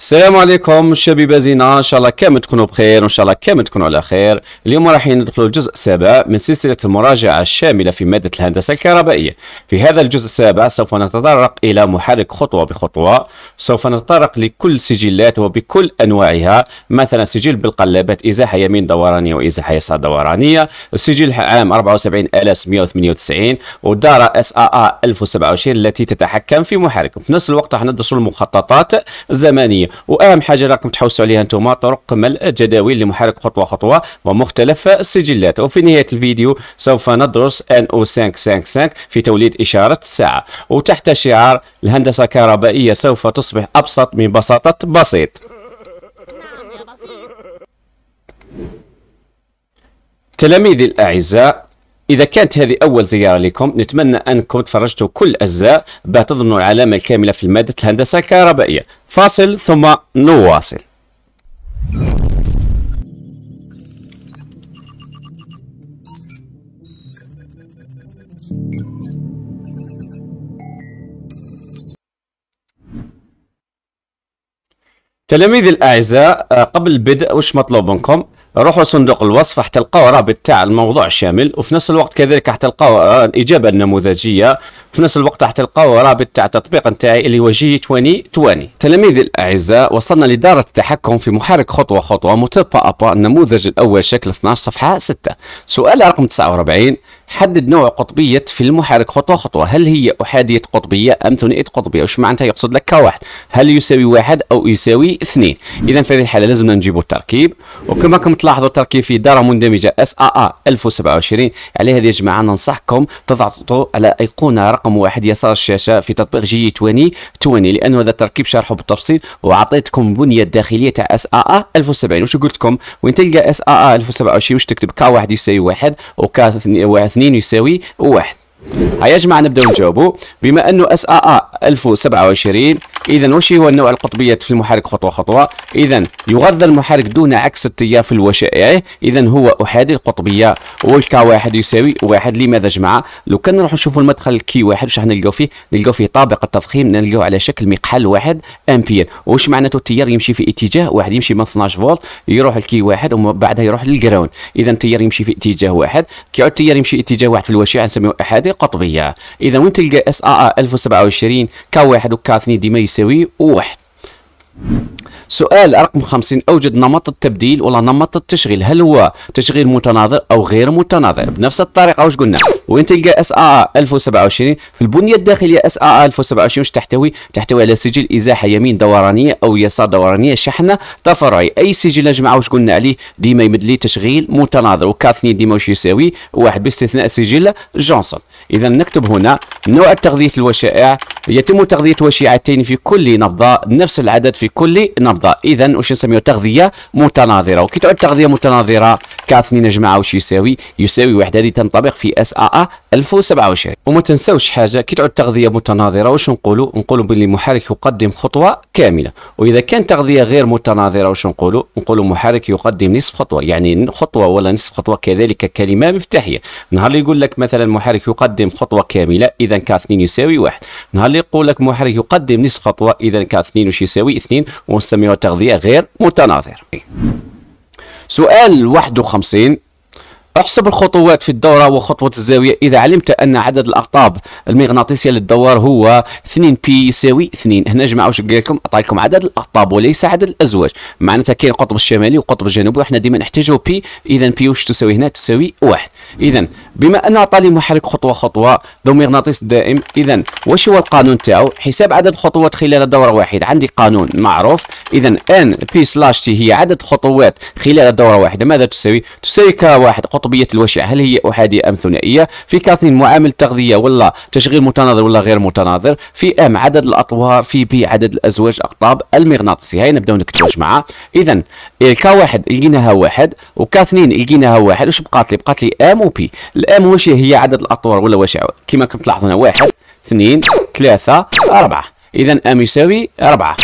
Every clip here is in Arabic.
السلام عليكم شبيبه زينه ان شاء الله كامل تكونوا بخير وان شاء الله كامل تكونوا على خير اليوم راح ندخلوا الجزء السابع من سلسله المراجعه الشامله في ماده الهندسه الكهربائيه في هذا الجزء السابع سوف نتطرق الى محرك خطوه بخطوه سوف نتطرق لكل سجلات وبكل انواعها مثلا سجل بالقلابات ازاحه يمين دورانيه وازاحه يسار دورانيه السجل عام 74198 والداره اس ا 1027 التي تتحكم في محرك في نفس الوقت راح ندرسوا المخططات الزمنيه واهم حاجه راكم تحوسوا عليها انتم طرق ملء جداول لمحرك خطوه خطوه ومختلف السجلات وفي نهايه الفيديو سوف ندرس او 555 في توليد اشاره الساعه وتحت شعار الهندسه الكهربائيه سوف تصبح ابسط من بساطه بسيط تلاميذي الأعزاء إذا كانت هذه أول زيارة لكم نتمنى أنكم تفرجتوا كل أجزاء تضمنوا العلامة الكاملة في مادة الهندسة الكهربائية فاصل ثم نواصل تلاميذ الأعزاء قبل البدء وش مطلوب منكم؟ روحوا صندوق الوصف تلقاو رابط تاع الموضوع شامل وفي نفس الوقت كذلك تلقاو آه، الاجابه النموذجيه في نفس الوقت تلقاو رابط تاع التطبيق نتاعي اللي هو جي 2020 تلاميذي الاعزاء وصلنا لداره التحكم في محرك خطوه خطوه موتور با النموذج الاول شكل 12 صفحه 6 سؤال رقم 49 حدد نوع قطبية في المحرك خطوة خطوة هل هي أحادية قطبية أم ثنائية قطبية وش معناتها يقصد لك كواحد هل يساوي واحد أو يساوي اثنين إذا في هذه الحالة لازم نجيب التركيب وكما كم تلاحظوا التركيب في دارة مندمجة اس ا ا 1027 عليه هذه يا جماعة ننصحكم تضغطوا على أيقونة رقم واحد يسار الشاشة في تطبيق جي 20 20 لأنه هذا التركيب شرحه بالتفصيل وعطيتكم البنية الداخلية تاع اس ا ا 1070 وش قلت لكم وين تلقى اس ا ا 1027 وش تكتب كا يساوي واحد وكا 2 يساوي واحد هيا يا جماعة نبداو نجاوبوا بما أنه اس ا 1027 اذا وش هو النوع القطبيه في المحرك خطوه خطوه اذا يغذى المحرك دون عكس التيار في الوشائع اذا هو احادي القطبيه والكا واحد يساوي واحد لماذا جماعه لو كان نروح نشوفوا المدخل كي واحد واش راح نلقاو فيه نلقاو فيه طابق التضخيم نلقاو على شكل مقحل واحد امبير واش معناته التيار يمشي في اتجاه واحد يمشي من 12 فولت يروح الكي واحد ومن بعدها يروح للجراوند اذا التيار يمشي في اتجاه واحد كيعود التيار يمشي اتجاه واحد في الوشائع نسميه احادي قطبيه اذا وين تلقى اس ا 1027 كا واحد وكا 2 ديما يساوي تساوي واحد سؤال رقم 50 اوجد نمط التبديل ولا نمط التشغيل هل هو تشغيل متناظر او غير متناظر بنفس الطريقه واش قلنا وين تلقى اس ا 1027 في البنيه الداخليه اس ا 1027 واش تحتوي تحتوي على سجل ازاحه يمين دورانيه او يسار دورانيه شحنه تفرعي اي سجل يا جماعه واش قلنا عليه ديما يمد لي تشغيل متناظر وكاثنين ديما واش يساوي واحد باستثناء سجل جونسون اذا نكتب هنا نوع تغذيه الوشائع يتم تغذيه وشيعتين في كل نبضه نفس العدد في كل نبضه المرضى اذا واش نسميو تغذيه متناظره وكي تعود تغذيه متناظره كاثنين يا جماعه واش يساوي يساوي وحده هذه تنطبق في اس ا 1027 وما تنساوش حاجه كي تعود تغذيه متناظره واش نقولوا نقولوا باللي محرك يقدم خطوه كامله واذا كان تغذيه غير متناظره واش نقولوا نقولوا محرك يقدم نصف خطوه يعني خطوه ولا نصف خطوه كذلك كلمه مفتاحيه نهار اللي يقول لك مثلا محرك يقدم خطوه كامله اذا كاثنين يساوي واحد نهار اللي يقول لك محرك يقدم نصف خطوه اذا كاثنين واش يساوي اثنين ونسميو والتغذية غير متناظرة سؤال 51 احسب الخطوات في الدورة وخطوة الزاوية إذا علمت أن عدد الأقطاب المغناطيسية للدوار هو 2 بي يساوي 2 هنا جماعة واش قال لكم لكم عدد الأقطاب وليس عدد الأزواج معناتها كاين القطب الشمالي والقطب الجنوبي وحنا ديما نحتاجو بي إذا بي واش تساوي هنا تساوي 1 إذا بما أن عطى لي محرك خطوة خطوة ذو مغناطيس دائم إذا واش هو القانون تاعو حساب عدد الخطوات خلال دورة واحدة عندي قانون معروف إذا ان بي سلاش تي هي عدد خطوات خلال دورة واحدة ماذا تساوي؟ تساوي كواحد قطبيه الوشع هل هي احاديه ام ثنائيه في كاثين معامل تغذيه ولا تشغيل متناظر ولا غير متناظر في ام عدد الاطوار في بي عدد الازواج اقطاب المغناطيسي هاي نبداو نكتبوا جماعه اذا كا واحد لقيناها واحد وكا اثنين لقيناها واحد واش بقات لي بقات لي ام وبي الام واش هي عدد الاطوار ولا وشع كما كنت تلاحظون واحد اثنين ثلاثه اربعه اذا ام يساوي اربعه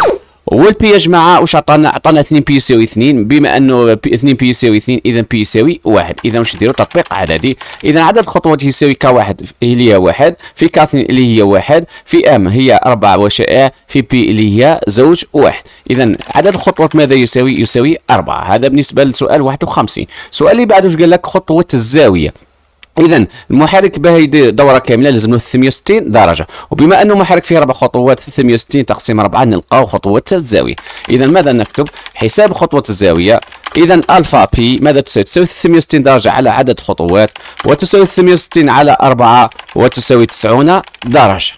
والبي يجمع واش عطانا عطانا 2 بي يساوي 2 بما انه 2 بي يساوي 2 اذا بي يساوي 1 اذا واش نديروا تطبيق عددي اذا عدد الخطوات يساوي ك1 اللي هي 1 في ك2 اللي هي 1 في ام هي 4 وشائع في بي اللي هي زوج 1 اذا عدد الخطوات ماذا يساوي يساوي 4 هذا بالنسبه لسؤال 51 السؤال اللي بعده قال لك خطوه الزاويه اذا المحرك باه يدير دوره كامله لازم له 360 درجه وبما انه محرك فيه اربع خطوات 360 تقسيم 4 نلقاو خطوه الزاويه اذا ماذا نكتب حساب خطوه الزاويه اذا الفا بي ماذا تساوي تساوي 360 درجه على عدد خطوات وتساوي 360 على 4 وتساوي 90 درجه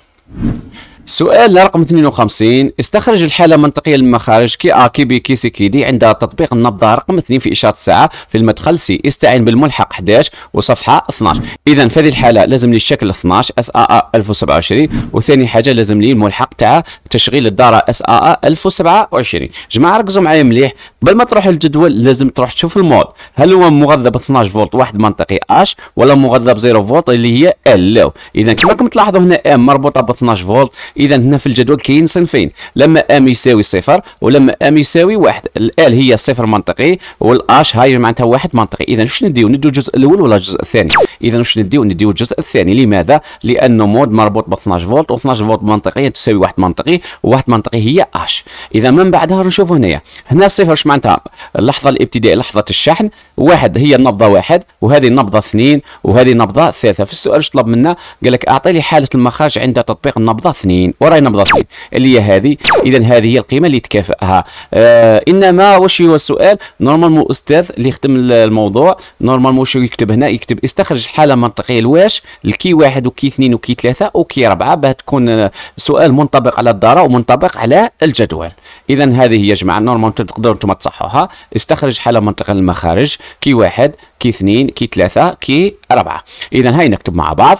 سؤال رقم 52 استخرج الحالة منطقية للمخارج كي أ كي بي كي سي كي دي عند تطبيق النبضة رقم 2 في إشارة الساعة في المدخل سي استعين بالملحق 11 وصفحة 12 إذا في هذه الحالة لازم لي الشكل 12 اس ا 1027 وثاني حاجة لازم لي الملحق تاع تشغيل الدارة اس ا 1027 جماعة ركزوا معايا مليح قبل ما تروح للجدول لازم تروح تشوف المود هل هو مغذب 12 فولت واحد منطقي اش ولا مغذب 0 فولت اللي هي ال لو اذا كما راكم تلاحظوا هنا ام مربوطه ب 12 فولت اذا هنا في الجدول كاين صنفين لما ام يساوي صفر ولما ام يساوي واحد ال هي صفر منطقي والاش هاي معناتها واحد منطقي اذا واش نديو نديو الجزء الاول ولا الجزء الثاني اذا واش نديو نديو الجزء الثاني لماذا لانه مود مربوط ب 12 فولت و12 فولت منطقيه تساوي واحد منطقي وواحد منطقي هي اش اذا من بعدها نشوفوا هنايا هنا صفر معناتها اللحظه الابتدائيه لحظه الشحن واحد هي النبضه واحد وهذه النبضه اثنين وهذه النبضه ثلاثه في السؤال اش طلب منا قال لك اعطي لي حاله المخرج عند تطبيق النبضه اثنين وراي نبضه اثنين اللي هي هذه اذا هذه هي القيمه اللي تكافئها آه انما واش هو السؤال نورمالمون استاذ اللي يخدم الموضوع نورمالمون واش يكتب هنا يكتب استخرج الحاله المنطقيه لواش الكي واحد وكي اثنين وكي ثلاثه وكي ربعه باه تكون آه، سؤال منطبق على الداره ومنطبق على الجدول اذا هذه هي جماعه نورمالمون تقدروا انتم تصححها استخرج حالة منطقة المخارج كي واحد كي اثنين كي ثلاثة كي أربعة إذا هاي نكتب مع بعض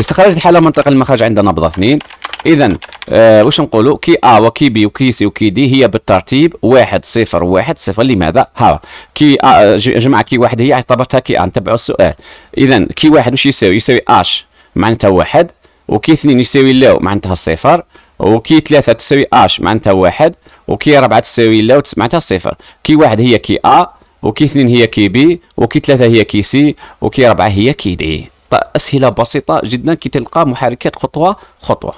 استخرج الحالة منطقة المخارج عند نبضة اثنين اذا آه واش نقولوا كي ا وكي بي وكي سي وكي دي هي بالترتيب واحد صفر واحد صفر لماذا ها كي آه جمع كي واحد هي اعتبرتها كي ا نتبعوا السؤال اذا كي واحد واش يساوي يساوي اش معناتها واحد وكي اثنين يساوي لو معناتها صفر وكي ثلاثة تساوي اش معناتها واحد وكي 4 تساوي لا وتسمعتها صفر كي واحد هي كي أ وكي اثنين هي كي بي وكي ثلاثة هي كي سي وكي 4 هي كي دي طيب، أسئلة بسيطة جدا كي تلقى محركات خطوة خطوة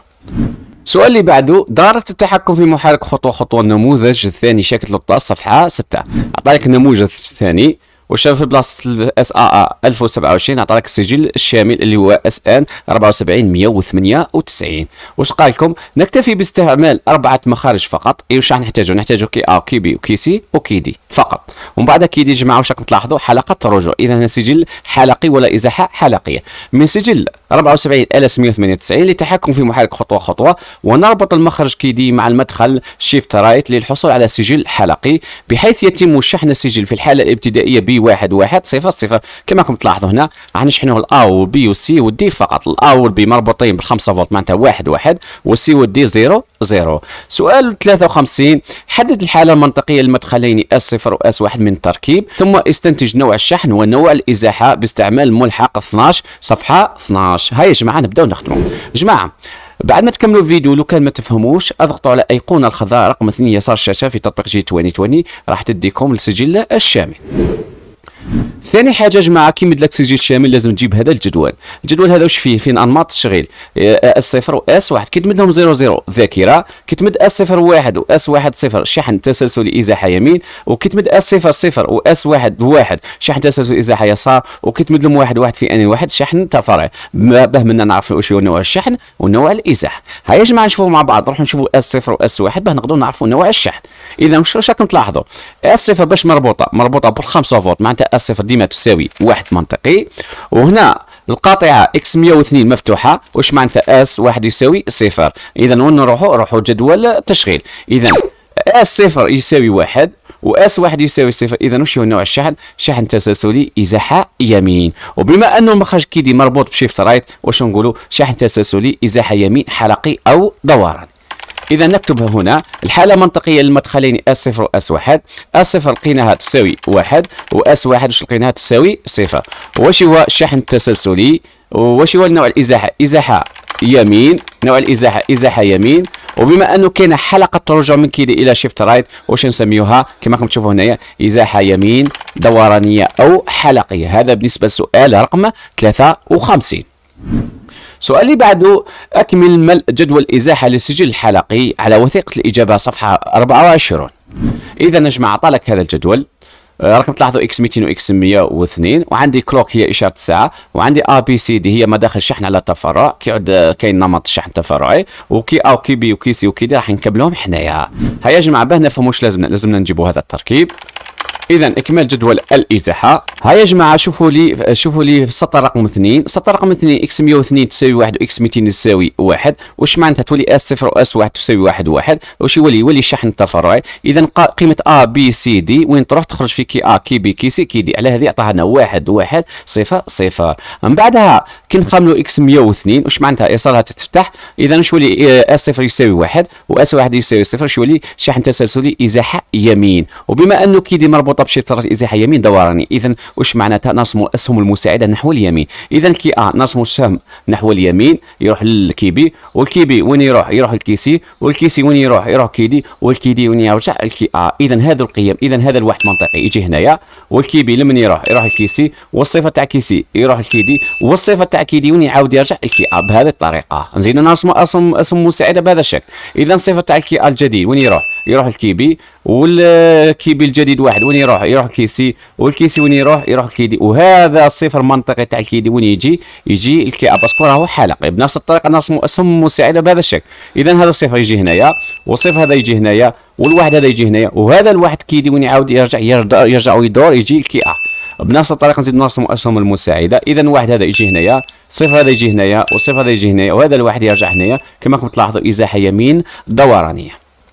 السؤال اللي بعده دارة التحكم في محرك خطوة خطوة النموذج الثاني شكل الصفحة 6 عطاك النموذج الثاني وشاف في بلاصه الاس ا ا 1027 عطاك السجل الشامل اللي هو اس ان 74198 واش قال لكم نكتفي باستعمال اربعه مخارج فقط اي أيوة، واش نحتاجو نحتاجو كي ا آه، كي بي وكي سي وكي دي فقط ومن بعد كي دي جماعه واش راكم تلاحظوا حلقه رجوع اذا هنا سجل حلقي ولا ازاحه حلقيه من سجل 74198 للتحكم في محرك خطوه خطوه ونربط المخرج كي دي مع المدخل شيفت رايت للحصول على سجل حلقي بحيث يتم شحن السجل في الحاله الابتدائيه بي واحد واحد صفر صفر كما راكم تلاحظوا هنا راح نشحنوه الا والبي وسي ودي فقط الا والبي مربوطين بالخمسة فولت معناتها واحد واحد والسي والدي زيرو زيرو سؤال 53 حدد الحالة المنطقية للمدخلين اس صفر واس واحد من التركيب ثم استنتج نوع الشحن ونوع الازاحة باستعمال ملحق 12 صفحة 12 هاي يا جماعة نبداو نخدموا جماعة بعد ما تكملوا الفيديو لو كان ما تفهموش اضغطوا على ايقونه الخضراء رقم 2 يسار الشاشه في تطبيق جي 2020 راح تديكم السجل الشامل ثاني حاجه جماعه كي لك سجل شامل لازم تجيب هذا الجدول الجدول هذا واش فيه فين انماط التشغيل آه، آه، اس صفر واس واحد كي تمد لهم زيرو زيرو ذاكره كي تمد اس صفر واحد واس واحد صفر شحن تسلسلي ازاحه يمين وكي تمد اس صفر صفر واس واحد واحد شحن تسلسلي ازاحه يسار وكي تمد لهم واحد واحد في ان واحد شحن تفرع باه منا نعرف واش هو نوع الشحن ونوع الازاحه هيا يا جماعه نشوفوا مع بعض نروحوا نشوفوا اس صفر واس واحد باه نقدروا نعرفوا نوع الشحن اذا واش راكم تلاحظوا اس صفر باش مربوطه مربوطه بالخمسه فولت معناتها صفر ديما تساوي واحد منطقي وهنا القاطعه اكس 102 مفتوحه واش معناتها اس واحد يساوي صفر اذا وين نروحوا نروحوا جدول التشغيل اذا اس صفر يساوي واحد واس واحد يساوي صفر اذا وش هو نوع الشحن شحن تسلسلي ازاحه يمين وبما انه المخرج كيدي مربوط بشيفت رايت واش نقولوا شحن تسلسلي ازاحه يمين حلقي او دوران إذا نكتب هنا الحالة منطقية للمدخلين S0 و S1 S0 لقيناها تساوي 1 و S1 واش لقيناها تساوي صفر واش هو الشحن التسلسلي واش هو نوع الإزاحة إزاحة يمين نوع الإزاحة إزاحة يمين وبما أنه كاين حلقة ترجع من كيدي إلى شيفت رايت واش نسميوها كما راكم تشوفوا هنايا إزاحة يمين دورانية أو حلقية هذا بالنسبة لسؤال رقم 53 السؤال اللي بعده أكمل ملء جدول إزاحة للسجل الحلقي على وثيقة الإجابة صفحة 24 إذا نجمع أعطالك هذا الجدول آه، رقم تلاحظوا اكس 200 واكس 102 وعندي كلوك هي اشاره الساعه وعندي ا بي سي دي هي مداخل شحن على التفرع كي كاين نمط شحن تفرعي وكي ا وكي بي وكي سي وكي دي راح نكملهم حنايا هيا جماعه باه نفهموا واش لازمنا لازمنا نجيبوا هذا التركيب اذا اكمال جدول الازاحه ها يا جماعه شوفوا لي شوفوا لي السطر رقم 2 السطر رقم 2 اكس 102 تساوي 1 واكس 200 تساوي 1 واش معناتها تولي اس 0 واس 1 تساوي 1 1 واش يولي يولي شحن التفرعي اذا قيمه ا بي سي دي وين تروح تخرج في كي ا كي بي كي سي كي دي على هذه عطاها لنا 1 1 0 0 من بعدها كي نخملوا اكس 102 واش معناتها اصالها تتفتح اذا واش يولي اس 0 يساوي 1 واس 1 يساوي 0 واش يولي شحن تسلسلي ازاحه يمين وبما انه كي دي مربوطه بشي ازاحه يمين دوراني اذا واش معناتها نرسموا الاسهم المساعده نحو اليمين اذا كي ا آه، نرسموا السهم نحو اليمين يروح للكيبي والكيبي وين يروح يروح للكيسي والكيسي وين يروح يروح كيدي والكيدي وين يرجع الكي ا آه. اذا هذا القيم اذا هذا الواحد منطقي يجي هنايا والكيبي لمن يروح يروح للكيسي والصفه تاع كيسي يروح الكيدي والصفه تاع كيدي وين يعاود يرجع الكي ا آه. بهذه الطريقه نزيدو نرسموا اسهم اسهم مساعده بهذا الشكل اذا الصفه تاع الكي ا الجديد وين يروح يروح الكيبي والكيبي الجديد واحد وين يروح يروح الكيسي والكيسي وين يروح يروح الكيدي وهذا الصفر المنطقي تاع الكيدي وين يجي يجي الكي باسكو راهو حلقي بنفس الطريقه نرسمو اسم مساعده بهذا الشكل اذا هذا الصفر يجي هنايا والصفر هذا يجي هنايا والواحد هذا يجي هنايا وهذا الواحد كيدي وين يعاود يرجع يرجع, ويدور يجي الكي ا بنفس الطريقه نزيد نرسم اسهم المساعده اذا واحد هذا يجي هنايا صفر هذا يجي هنايا وصفر هذا يجي هنايا وهذا الواحد يرجع هنايا كما راكم تلاحظوا ازاحه يمين دورانيه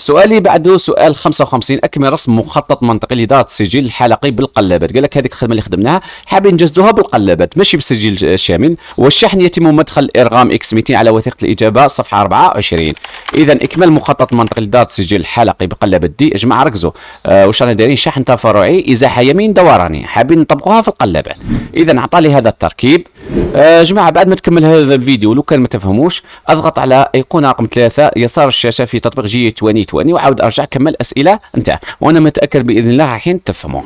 سؤالي بعده سؤال 55 اكمل رسم مخطط منطقي لاداره السجل الحلقي بالقلابات قال لك هذيك الخدمه اللي خدمناها حابين نجسدوها بالقلابات ماشي بسجل شامل والشحن يتم مدخل ارغام اكس 200 على وثيقه الاجابه صفحه 24 اذا اكمال مخطط منطقي لاداره السجل الحلقي بقلابات دي يا جماعه ركزوا آه واش رانا دايرين شحن تفرعي ازاحه يمين دوراني حابين نطبقوها في القلابات اذا اعطى لي هذا التركيب آه جماعه بعد ما تكمل هذا الفيديو لو كان ما تفهموش اضغط على ايقونه رقم 3 يسار الشاشه في تطبيق جي 20 التواني وعاود ارجع كمل اسئله انت وانا متاكد باذن الله الحين تفهموا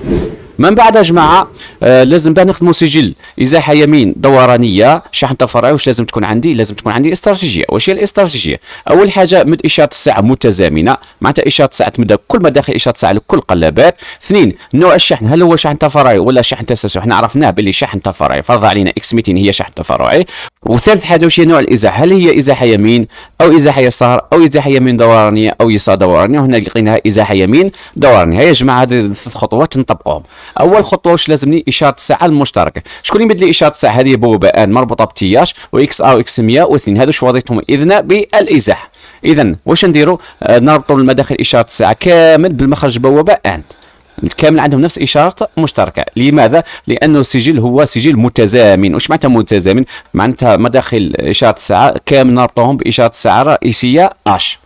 من بعد يا جماعه آه لازم بقى نخدموا سجل ازاحه يمين دورانيه شحن تفرعي واش لازم تكون عندي لازم تكون عندي استراتيجيه واش هي الاستراتيجيه اول حاجه مد اشاره الساعه متزامنه معناتها اشاره الساعه تمد كل ما داخل اشاره الساعه لكل قلابات اثنين نوع الشحن هل هو شحن تفرعي ولا شحن تسلسل احنا عرفناه باللي شحن تفرعي فرض علينا اكس 200 هي شحن تفرعي وثالث حاجه واش هي نوع الازاحه هل هي ازاحه يمين او ازاحه يسار او ازاحه يمين دورانيه او يسار يسار دوراني وهنا لقيناها ازاحه يمين دورانيه يا جماعه هذه الثلاث خطوات نطبقوهم اول خطوه واش لازمني اشاره الساعه المشتركه شكون يمد لي اشاره الساعه هذه بوابه ان مربوطه بتياش واكس ا واكس 102 هذو شوضيتهم اذن بالازاحه اذا واش نديروا آه نربطوا المداخل اشاره الساعه كامل بالمخرج بوابه ان الكامل عندهم نفس اشاره مشتركه لماذا لانه السجل هو سجل متزامن واش معناتها متزامن معناتها مداخل اشاره الساعه كامل نربطهم باشاره الساعه الرئيسيه اش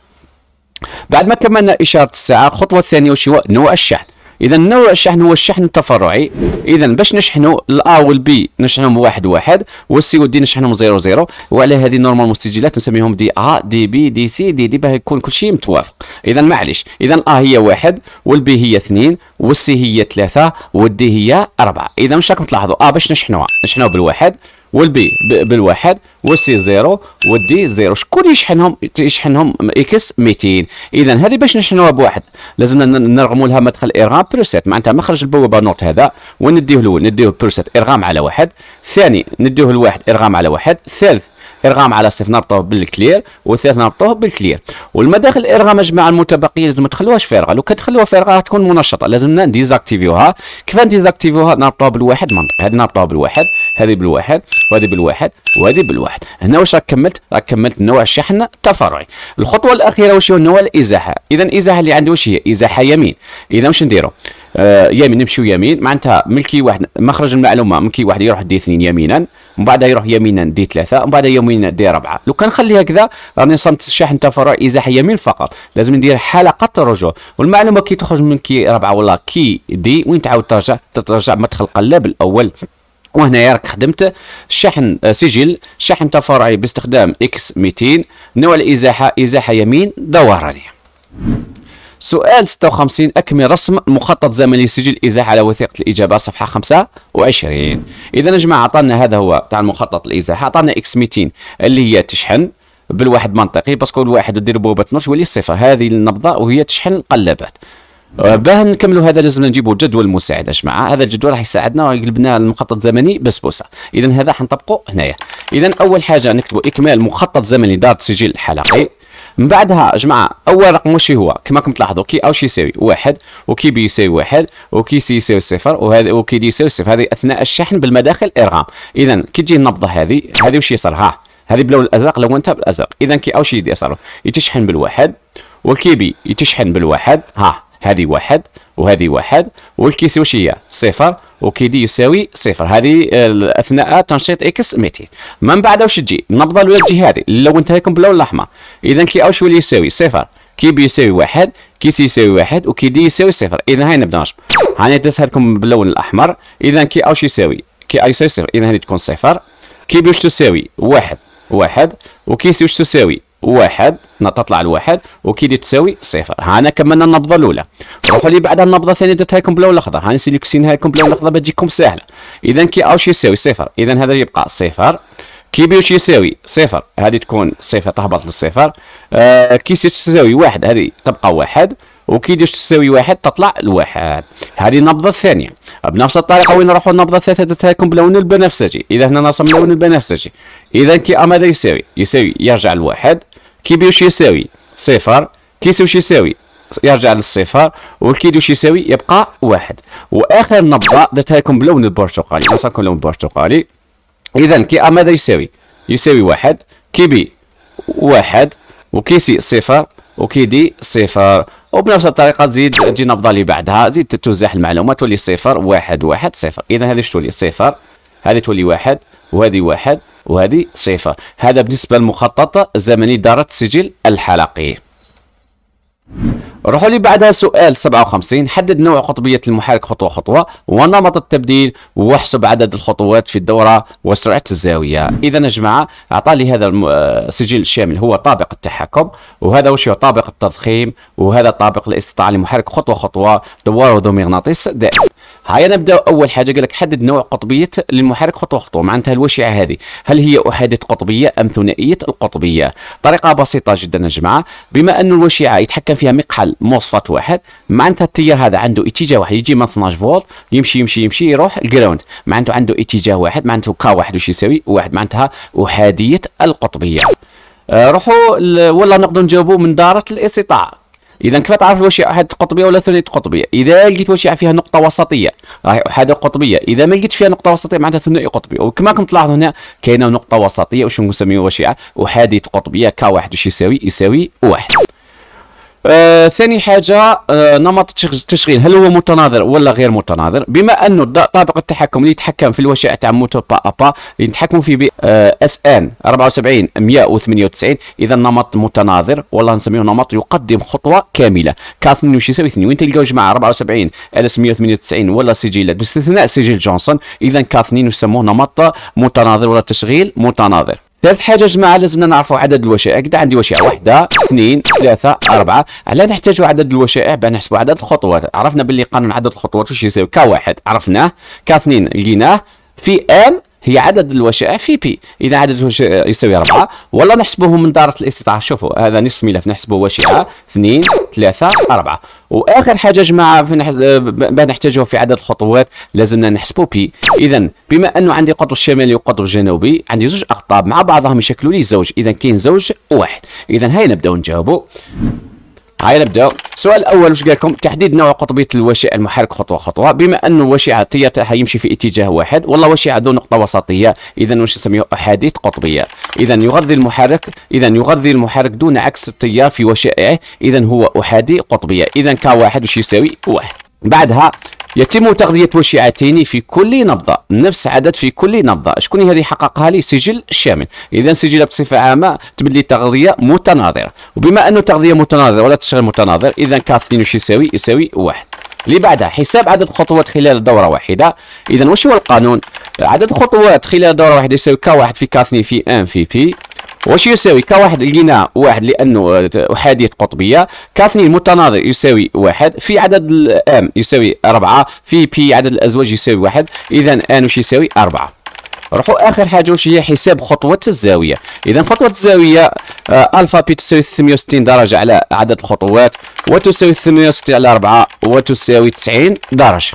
بعد ما كملنا إشارة الساعة الخطوة الثانية وش هو نوع الشحن اذا نوع الشحن هو الشحن التفرعي اذا باش نشحنوا الا والبي نشحنهم واحد واحد والسي والدي نشحنهم زيرو زيرو وعلى هذه النورمال مستجلات نسميهم دي ا دي بي دي سي دي دي باه يكون كل شيء متوافق اذا معليش اذا ا هي واحد والبي هي اثنين والسي هي ثلاثه والدي هي اربعه اذا مش راكم تلاحظوا ا باش نشحنوها نشحنوها بالواحد والبي بالواحد والسي زيرو والدي زيرو شكون يشحنهم يشحنهم اكس 200 اذا هذه باش نشحنوها بواحد لازمنا نرغموا لها مدخل ارغام بروسيت معناتها مخرج البوابه نوت هذا ونديه الاول نديوه بروسيت ارغام على واحد ثاني نديوه الواحد ارغام على واحد ثالث ارغام على الصفر نربطوه بالكلير والثالث نربطوه بالكلير والمداخل الارغام اجمع المتبقيه لازم ما تخلوهاش فارغه لو كتخلوها فارغه راح تكون منشطه لازم ديزاكتيفيوها كيف نديزاكتيفيوها نربطوها بالواحد منطق هذه نربطوها بالواحد هذه بالواحد وهذه بالواحد وهذه بالواحد هنا واش راك كملت راك كملت نوع الشحن التفرعي الخطوه الاخيره واش هو نوع الازاحه اذا الازاحه اللي عندي واش هي ازاحه يمين اذا واش نديرو آه يمين نمشيو يمين معناتها ملكي واحد مخرج المعلومه ملكي واحد يروح دي اثنين يمينا ومن بعدها يروح يمينا دي ثلاثه ومن بعدها يمينا دي ربعه لو كان خليها كذا راني صمت الشاحن تفرع ازاح يمين فقط لازم ندير حلقه الرجوع والمعلومه كي تخرج من كي ربعه ولا كي دي وين تعاود ترجع ترجع مدخل تخلق الاول بالاول وهنا راك خدمت شحن آه، سجل شحن تفرعي باستخدام اكس 200 نوع الازاحه ازاحه يمين دورانيه سؤال 56 أكمل رسم المخطط الزمني لسجل الازاحه على وثيقة الإجابة صفحة 25 إذا جماعة عطانا هذا هو تاع المخطط الازاحه عطانا إكس 200 اللي هي تشحن بالواحد منطقي باسكو الواحد ودير بوابة نص يولي صفر هذه النبضة وهي تشحن القلابات آه، باه نكملوا هذا لازم نجيبوا جدول مساعد جماعه هذا الجدول راح يساعدنا ويقلبنا المخطط الزمني بسبوسه اذا هذا حنطبقوا هنايا اذا اول حاجه نكتبوا اكمال مخطط زمني دار سجل حلقي من بعدها جماعه اول رقم واش هو كما راكم تلاحظوا كي او يساوي واحد وكي بي يساوي واحد وكي سي يساوي صفر وهذا وكي دي يساوي صفر هذه اثناء الشحن بالمداخل ارغام اذا كي تجي النبضه هذه هذه واش يصير ها هذه باللون الازرق لونتها بالازرق اذا كي او شي يصير يتشحن بالواحد بي يتشحن بالواحد ها هذه واحد وهذه واحد والكيس واش هي صفر وكي دي يساوي صفر هذه آه، اثناء تنشيط اكس 200 من بعد واش تجي النبضه الاولى تجي هذه لونتها لكم باللون الاحمر اذا كي اوش ولي يساوي صفر كي بي يساوي واحد كي سي يساوي واحد وكي دي يساوي صفر اذا هاي نبدا نرسم هاني درتها لكم باللون الاحمر اذا كي اوش يساوي كي اي يساوي صفر اذا هذه تكون صفر كي بي واش تساوي واحد واحد وكي سي واش تساوي واحد تطلع لواحد وكيدي تساوي صفر هانا كملنا النبضه الاولى روحوا لي بعد النبضه الثانيه درتها لكم بلون الاخضر هاني سيليكسينها لكم بلا الاخضر خضر باش تجيكم ساهله اذا كي اوش يساوي صفر اذا هذا يبقى صفر كي بي يساوي صفر هذه تكون صفر تهبط للصفر آه كي سي تساوي واحد هذه تبقى واحد وكي ديش تساوي واحد تطلع الواحد هذه النبضه الثانيه بنفس الطريقه وين نروحوا النبضه الثالثه درتها لكم بلون البنفسجي اذا هنا نرسم لون البنفسجي اذا كي ام هذا يساوي يساوي يرجع الواحد كيبي واش يساوي صفر كيسي واش يساوي يرجع للصفر والكيد واش يساوي يبقى واحد واخر نبضه درتها لكم باللون البرتقالي نصاكم لون البرتقالي اذا كي ا ماذا يساوي يساوي واحد كي بي واحد وكي سي صفر وكي دي صفر وبنفس الطريقه تزيد تجي نبضه اللي بعدها زيد تزاح المعلومات تولي صفر واحد واحد صفر اذا هذه تولي صفر هذه تولي واحد وهذه واحد وهذه صفر هذا بالنسبة للمخطط زمني دارة السجل الحلقي روحوا لي بعدها سؤال 57 حدد نوع قطبية المحرك خطوة خطوة ونمط التبديل واحسب عدد الخطوات في الدورة وسرعة الزاوية إذا يا جماعة أعطاني هذا السجل آه، الشامل هو طابق التحكم وهذا وش هو طابق التضخيم وهذا طابق الاستطاعة لمحرك خطوة خطوة دوار ذو مغناطيس دائم هاي نبدا اول حاجه قال لك حدد نوع قطبيه للمحرك خطوه خطوه معناتها الوشعه هذه هل هي احاديه قطبيه ام ثنائيه القطبيه طريقه بسيطه جدا يا جماعه بما انه الوشعه يتحكم فيها مقحل موصفات واحد معناتها التيار هذا عنده اتجاه واحد يجي من 12 فولت يمشي يمشي يمشي يروح الجراوند معناته عنده اتجاه واحد معناته كا واحد وش يساوي واحد معناتها احاديه القطبيه آه، روحوا ولا نقدر نجاوبوا من دارة الاستطاعة اذا كيف تعرف واش احد قطبيه ولا ثنائيه قطبيه اذا لقيت واش فيها نقطه وسطيه راهي احاد قطبيه اذا ما لقيت فيها نقطه وسطيه معناتها ثنائي قطبي وكما كنت تلاحظ هنا كاينه نقطه وسطيه واش نسميوها واشعه احاديه قطبيه ك واحد واش يساوي يساوي واحد آه، ثاني حاجه آه نمط التشغيل هل هو متناظر ولا غير متناظر بما انه طابق التحكم اللي يتحكم في الوشائع تاع موتور با ابا اللي يتحكم في اس ان 74 198 اذا نمط متناظر ولا نسميه نمط يقدم خطوه كامله كاف من يساوي 2 وين تلقاو جماعه 74 اس 198 ولا سجلات باستثناء سجل جونسون اذا كاثنين 2 يسموه نمط متناظر ولا تشغيل متناظر ثالث حاجه جماعه لازمنا نعرفوا عدد الوشائع كدا عندي وشيعه واحده اثنين ثلاثه اربعه على نحتاجوا عدد الوشائع باه نحسبو عدد الخطوات عرفنا باللي قانون عدد الخطوات واش يساوي كواحد عرفناه كاثنين لقيناه في ام هي عدد الوشائع في بي اذا عدد الوشائع يساوي 4 ولا نحسبوه من داره الاستطاعه شوفوا هذا نصف ملف نحسبه وشيعه 2 3 4 واخر حاجه جماعه باه نحتاجوها في عدد الخطوات لازمنا نحسبوا بي اذا بما انه عندي قطب شمالي وقطب جنوبي عندي زوج اقطاب مع بعضهم يشكلوا لي زوج اذا كاين زوج واحد اذا هيا نبداو نجاوبوا هاي نبدا السؤال الاول واش قال لكم تحديد نوع قطبيه الوشع المحرك خطوه خطوه بما انه الوشعه تاعها يمشي في اتجاه واحد والله وشعه ذو نقطه وسطيه اذا واش نسميه احاديه قطبيه اذا يغذي المحرك اذا يغذي المحرك دون عكس التيار في وشائعه اذا هو احادي قطبيه اذا كواحد واش يساوي واحد بعدها يتم تغذية وشيعتين في كل نبضة نفس عدد في كل نبضة شكون هذه حققها لي سجل شامل إذا سجل بصفة عامة تبلي تغذية متناظرة وبما أنه تغذية متناظرة ولا تشغل متناظر إذا 2 وش يساوي يساوي واحد اللي بعدها حساب عدد الخطوات خلال دورة واحدة إذا وش هو القانون عدد الخطوات خلال دورة واحدة يساوي كواحد في كاثنين في ان في بي واش يساوي واحد لقينا واحد لانه احاديه قطبيه اثنين متناظر يساوي واحد في عدد الام يساوي أربعة في بي عدد الازواج يساوي واحد اذا ان واش يساوي أربعة روحوا اخر حاجه واش هي حساب خطوه الزاويه اذا خطوه الزاويه آه الفا بي تساوي 360 درجه على عدد الخطوات وتساوي 360 على 4 وتساوي 90 درجه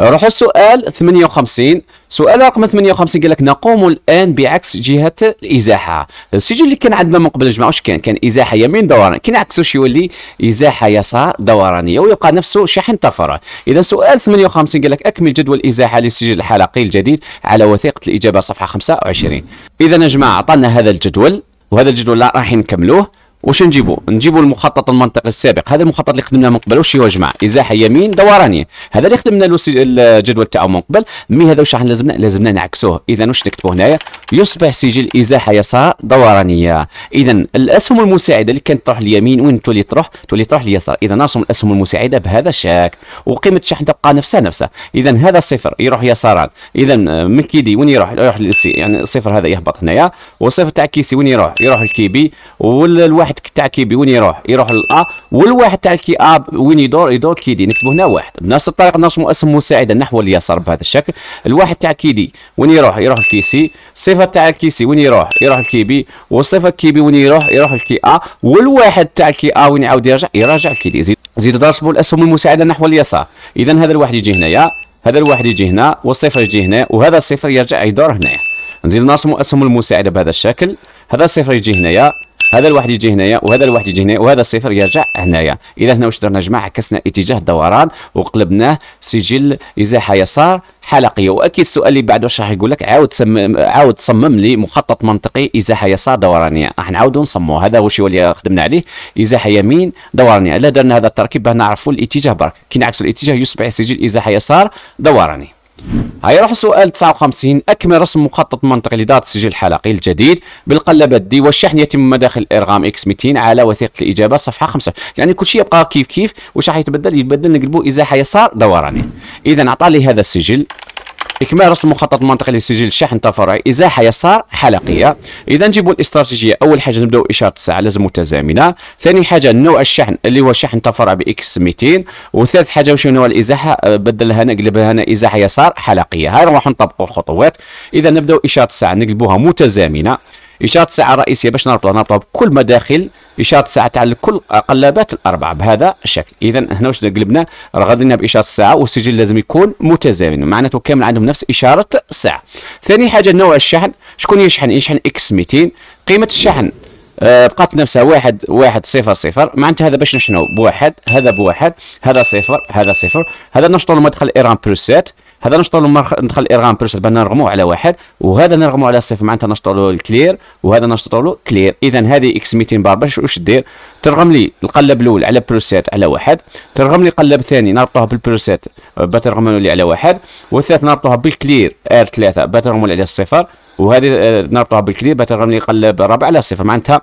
روحوا السؤال 58 سؤال رقم 58 قال لك نقوم الان بعكس جهه الازاحه السجل اللي كان عندنا من قبل الجماعه واش كان كان ازاحه يمين دوران كي نعكسوا شي يولي ازاحه يسار دورانيه ويبقى نفسه شحن طفره اذا سؤال 58 قال لك اكمل جدول الازاحه للسجل الحلقي الجديد على وثيقه الاجابه صفحه 25 اذا يا جماعه عطانا هذا الجدول وهذا الجدول راح نكملوه واش نجيبوا نجيبوا المخطط المنطقي السابق هذا المخطط اللي خدمناه من قبل واش هو جماعه ازاحه يمين دورانيه هذا اللي خدمنا له الجدول تاعو من قبل مي هذا واش احنا لازمنا لازمنا نعكسوه اذا واش نكتبوا هنايا يصبح سجل ازاحه يسار دورانيه اذا الاسهم المساعده اللي كانت تروح اليمين وين تولي تروح تولي تروح اليسار اذا نرسم الاسهم المساعده بهذا الشكل وقيمه الشحن تبقى نفسها نفسها اذا هذا صفر يروح يسارا اذا من كيدي وين يروح يروح للسي يعني الصفر هذا يهبط هنايا والصفر تاع كيسي وين يروح يروح الكيبي والواحد الواحد تاع كيبي وين يروح يروح للأ آه، والواحد تاع الكي أ آه، وين يدور يدور كيدي نكتبوا هنا واحد بنفس الطريقة نرسموا اسم مساعده نحو اليسار بهذا الشكل الواحد تاع كيدي وين يروح يروح لكي سي الصفة تاع الكي سي وين يروح يروح لكيبي بي والصفة كي بي وين يروح يروح لكي أ والواحد تاع الكي أ وين يعاود يرجع يراجع الكيدي زيد زيد الاسهم المساعده نحو اليسار اذا هذا الواحد يجي هنايا هذا الواحد يجي هنا والصفر يجي هنا وهذا الصفر يرجع يدور هنايا نزيد نرسموا اسهم المساعده بهذا الشكل هذا الصفر يجي هنايا هذا الواحد يجي هنايا وهذا الواحد يجي هنايا وهذا الصفر يرجع هنايا اذا هنا واش درنا جماعه عكسنا اتجاه الدوران وقلبناه سجل ازاحه يسار حلقيه واكيد السؤال اللي بعده واش راح يقول لك عاود سم... عاود صمم لي مخطط منطقي ازاحه يسار دورانيه راح نعاودو نصمموا هذا هو الشيء اللي خدمنا عليه ازاحه يمين دورانيه الا درنا هذا التركيب باه نعرفوا الاتجاه برك كي نعكسوا الاتجاه يصبح سجل ازاحه يسار دوراني هيروح سؤال 59 اكمل رسم مخطط منطقي لدار السجل الحلقي الجديد بالقلبة دي والشحن يتم مداخل ارغام اكس 200 على وثيقه الاجابه صفحه 5 يعني كل شيء يبقى كيف كيف واش راح يتبدل يتبدل نقلبوا ازاحه يسار دوراني اذا اعطى لي هذا السجل إكمال رسم مخطط منطقي لسجل الشحن تفرعي إزاحة يسار حلقية إذا نجيبوا الاستراتيجية أول حاجة نبداو إشارة الساعة لازم متزامنة ثاني حاجة نوع الشحن اللي هو شحن تفرع بإكس 200 وثالث حاجة واش نوع الإزاحة أه، بدلها قلبها هنا إزاحة يسار حلقية هاي نروحوا نطبقوا الخطوات إذا نبداو إشارة الساعة نقلبوها متزامنة إشارة ساعة رئيسية باش نربطها نربطها بكل مداخل إشارة ساعة تاع كل قلابات الأربعة بهذا الشكل إذا هنا واش قلبنا غادينا بإشارة الساعة والسجل لازم يكون متزامن معناته كامل عندهم نفس إشارة الساعة ثاني حاجة نوع الشحن شكون يشحن يشحن إكس 200 قيمة الشحن آه، بقات نفسها واحد واحد صفر صفر معناتها هذا باش نشحنو بواحد هذا بواحد هذا صفر هذا صفر هذا نشطو المدخل ايران بلوسات هذا نشطر ندخل ارغام بلس بان على واحد وهذا نرغمو على صفر معناتها نشطر له الكلير وهذا نشطر له كلير اذا هذه اكس 200 بار باش واش دير ترغم لي القلب الاول على بروسيت على واحد ترغم لي القلب الثاني نربطوه بالبروسيت آه، بترغم لي على واحد والثالث نربطوها بالكلير ار 3 بترغم لي على صفر وهذه آه، نربطوها بالكلير بترغم لي قلب رابع على صفر معناتها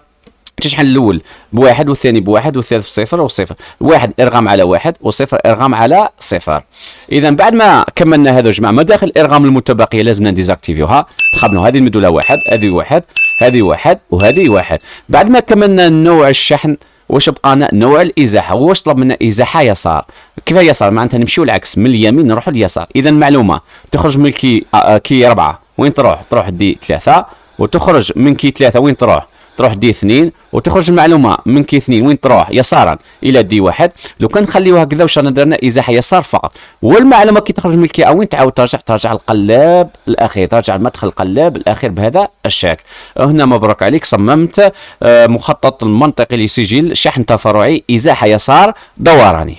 تشحن شحال الاول بواحد والثاني بواحد والثالث بصفر وصفر واحد ارغام على واحد وصفر ارغام على صفر اذا بعد ما كملنا هذا ما مداخل الارغام المتبقيه لازمنا ديزاكتيفيوها تخبنوا هذه المدوله واحد هذه واحد هذه واحد وهذه واحد بعد ما كملنا نوع الشحن واش بقانا نوع الازاحه واش طلب منا ازاحه يسار كيف يسار معناتها نمشيو العكس من اليمين نروحوا لليسار اذا معلومه تخرج من كي آه، كي 4 وين تروح تروح دي 3 وتخرج من كي 3 وين تروح تروح دي اثنين وتخرج المعلومه من كي اثنين وين تروح يسارا الى دي واحد لو كان نخليوها هكذا واش رانا درنا ازاحه يسار فقط والمعلومه كي تخرج من الكي وين تعاود ترجع ترجع القلاب الاخير ترجع المدخل القلاب الاخير بهذا الشكل هنا مبروك عليك صممت آه، مخطط المنطقي لسجل شحن تفرعي ازاحه يسار دوراني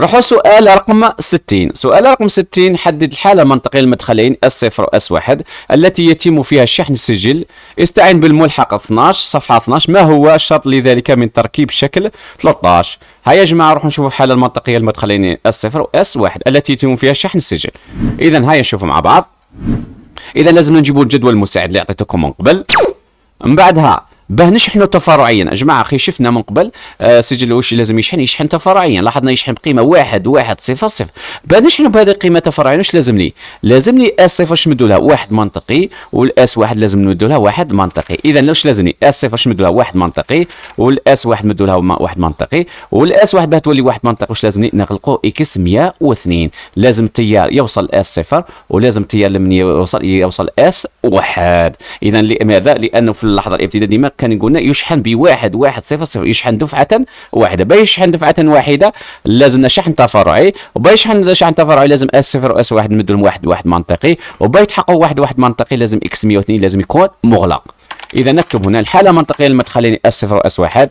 روحوا سؤال رقم 60 سؤال رقم 60 حدد الحالة المنطقيه للمدخلين S0 و S1 التي يتم فيها شحن السجل استعين بالملحق 12 صفحة 12 ما هو الشرط لذلك من تركيب شكل 13 هيا يا جماعة نروحوا نشوفوا الحالة المنطقية للمدخلين S0 و S1 التي يتم فيها شحن السجل إذا هيا نشوفوا مع بعض إذا لازم نجيبوا الجدول المساعد اللي عطيتكم من قبل من بعدها باه نشحنوا تفرعيا يا جماعه اخي شفنا من قبل آه سجل واش لازم يشحن يشحن تفرعيا لاحظنا يشحن بقيمه واحد واحد صفر صفر باه نشحنوا بهذه القيمه تفرعيا واش لازم لي لازم لي اس صفر واش نمدوا لها واحد منطقي والاس واحد لازم نمدوا لها واحد منطقي اذا واش لازم لي اس صفر واش نمدوا لها واحد منطقي والاس واحد نمدوا لها واحد منطقي والاس واحد باه تولي واحد منطقي واش لازم لي نغلقوا اكس 102 لازم التيار يوصل اس صفر ولازم التيار لمن يوصل يوصل اس واحد اذا لماذا لانه في اللحظه الابتداء ديما كان قلنا يشحن بواحد واحد صفر صفر يشحن دفعة واحدة باش يشحن دفعة واحدة لازمنا شحن تفرعي وباش يشحن شحن تفرعي لازم اس صفر واس واحد نمدو واحد واحد منطقي وباش يتحقق واحد واحد منطقي لازم اكس 102 لازم يكون مغلق اذا نكتب هنا الحالة المنطقية لما تخليني اس صفر واس واحد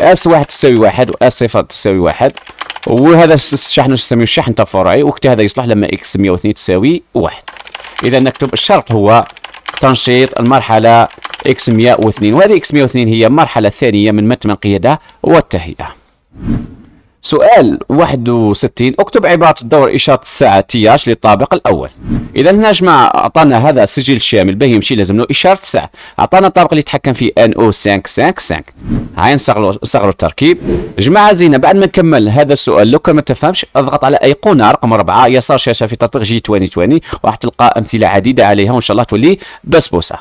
اس واحد تساوي واحد واس صفر تساوي واحد وهذا الشحن نسميه شحن تفرعي وقت هذا يصلح لما اكس 102 تساوي واحد اذا نكتب الشرط هو تنشيط المرحلة X102 وهذه X102 هي المرحلة الثانية من متن القيادة والتهيئة سؤال 61 اكتب عبارة الدور إشارة الساعة تياش للطابق الأول إذا هنا جماعة أعطانا هذا سجل شامل باه يمشي لازم له إشارة الساعة أعطانا الطابق اللي يتحكم فيه ان او 555 هاي نصغروا نصغروا التركيب جماعة زينة بعد ما نكمل هذا السؤال لو كان ما تفهمش اضغط على أيقونة رقم 4 يسار شاشة في تطبيق جي 2020 وراح تلقى أمثلة عديدة عليها وإن شاء الله تولي بسبوسة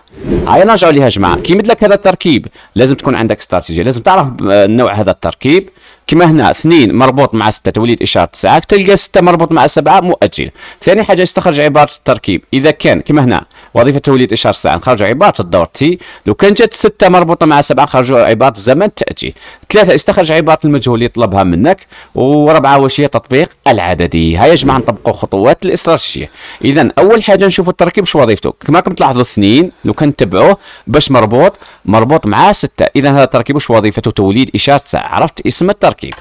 هاي نرجعوا لها جماعة كي مثلك هذا التركيب لازم تكون عندك استراتيجية لازم تعرف آه، نوع هذا التركيب كما هنا اثنين مربوط مع ستة توليد إشارة تسعة تلقى ستة مربوط مع سبعة مؤجل ثاني حاجة يستخرج عبارة التركيب إذا كان كما هنا وظيفة توليد إشارة تسعة نخرج عبارة الدور تي لو كان جات ستة مربوطة مع سبعة خرجوا عبارة زمن تأجيل ثلاثة استخرج عبارة المجهول اللي يطلبها منك ورابعة واش هي تطبيق العددي هيا جماعة نطبقوا خطوات الاستراتيجية إذا أول حاجة نشوفوا التركيب شو وظيفته كما راكم تلاحظوا اثنين لو كان تبعوه باش مربوط مربوط مع ستة إذا هذا التركيب شو وظيفته توليد إشارة تسعة عرفت اسم التركيب اكيد